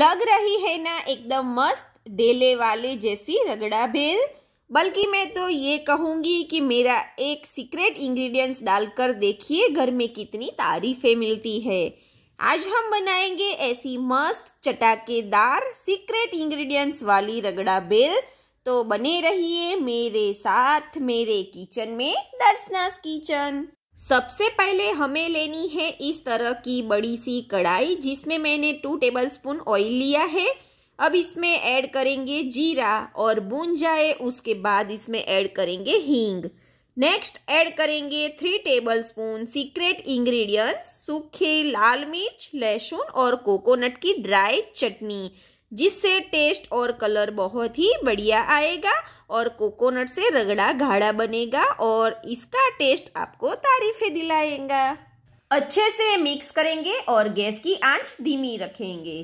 लग रही है ना एकदम मस्त डेले वाले जैसी रगड़ा भेल बल्कि मैं तो ये कहूँगी कि मेरा एक सीक्रेट इंग्रेडिएंट्स डालकर देखिए घर में कितनी तारीफें मिलती है आज हम बनाएंगे ऐसी मस्त चटाकेदार सीक्रेट इंग्रेडिएंट्स वाली रगड़ा बेल तो बने रहिए मेरे साथ मेरे किचन में दर्शनास किचन सबसे पहले हमें लेनी है इस तरह की बड़ी सी कढ़ाई जिसमें मैंने टू टेबल स्पून ऑयल लिया है अब इसमें ऐड करेंगे जीरा और भून जाए उसके बाद इसमें ऐड करेंगे हींग नेक्स्ट ऐड करेंगे three tablespoon secret ingredients सूखे लाल मिर्च लहसुन और कोकोनट की ड्राई चटनी जिससे टेस्ट और कलर बहुत ही बढ़िया आएगा और कोकोनट से रगड़ा घाड़ा बनेगा और इसका टेस्ट आपको तारीफें दिलाएगा अच्छे से मिक्स करेंगे और गैस की आंच धीमी रखेंगे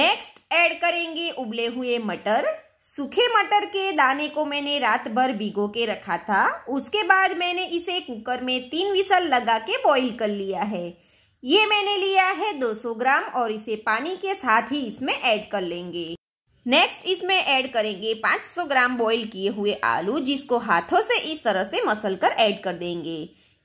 नेक्स्ट ऐड करेंगे उबले हुए मटर सूखे मटर के दाने को मैंने रात भर भिगो के रखा था उसके बाद मैंने इसे कुकर में तीन विसल लगा के बॉईल कर लिया है ये मैंने लिया है 200 ग्राम और इसे पानी के साथ ही इसमें ऐड कर लेंगे नेक्स्ट इसमें ऐड करेंगे 500 ग्राम बॉईल किए हुए आलू जिसको हाथों से इस तरह से मसल कर ऐड कर देंगे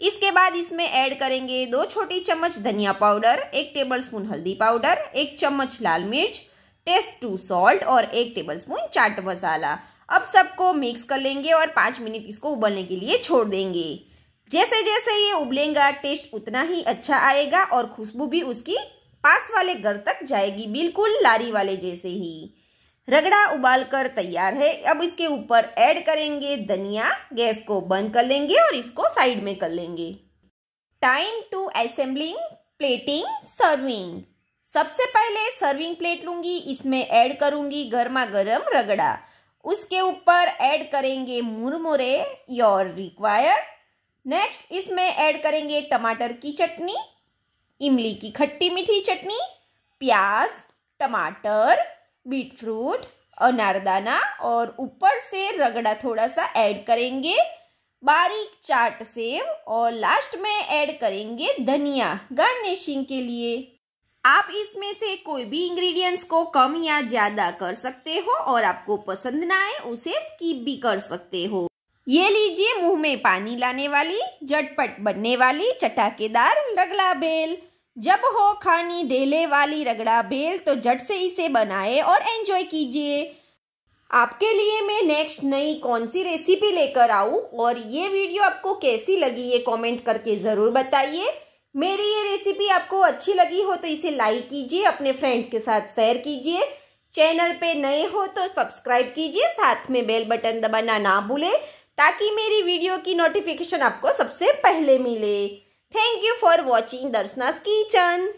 इसके बाद इसमें ऐड करेंगे दो छोटी चम्मच धनिया पाउडर एक टेबलस्पून हल्दी पाउडर एक चम्मच लाल मिर्च टेस्ट टू सॉल्ट और एक टेबलस्पून चाट मसाला अब सबको मिक्स कर लेंगे और पाँच मिनट इसको उबलने के लिए छोड़ देंगे जैसे जैसे ये उबलेगा टेस्ट उतना ही अच्छा आएगा और खुशबू भी उसकी पास वाले घर तक जाएगी बिल्कुल लारी वाले जैसे ही रगड़ा उबाल कर तैयार है अब इसके ऊपर ऐड करेंगे धनिया गैस को बंद कर लेंगे और इसको साइड में कर लेंगे time to assembling plating serving सबसे पहले सर्विंग प्लेट लूंगी इसमें ऐड करूंगी गर्मा गर्म रगड़ा उसके ऊपर ऐड करेंगे मुरमुरे योर रिक्वायर्ड नेक्स्ट इसमें ऐड करेंगे टमाटर की चटनी इमली की खट्टी मीठी चटनी प्याज टमाटर बीट फ्रूट अनारदाना और ऊपर से रगड़ा थोड़ा सा ऐड करेंगे बारीक चाट सेव और लास्ट में ऐड करेंगे धनिया गार्निशिंग के लिए आप इसमें से कोई भी इंग्रेडिएंट्स को कम या ज़्यादा कर सकते हो और आपको पसंद ना आए उसे स्कीप भी कर सकते हो ये लीजिए मुंह में पानी लाने वाली झटपट बनने वाली चटाकेदार रगड़ा बेल जब हो खानी डेले वाली रगड़ा बेल तो झट से इसे बनाए और एंजॉय कीजिए आपके लिए मैं नेक्स्ट नई कौन सी रेसिपी लेकर आऊँ और ये वीडियो आपको कैसी लगी ये कमेंट करके ज़रूर बताइए मेरी ये रेसिपी आपको अच्छी लगी हो तो इसे लाइक कीजिए अपने फ्रेंड्स के साथ शेयर कीजिए चैनल पे नए हो तो सब्सक्राइब कीजिए साथ में बेल बटन दबाना ना भूलें ताकि मेरी वीडियो की नोटिफिकेशन आपको सबसे पहले मिले thank you for watching Darshana's kitchen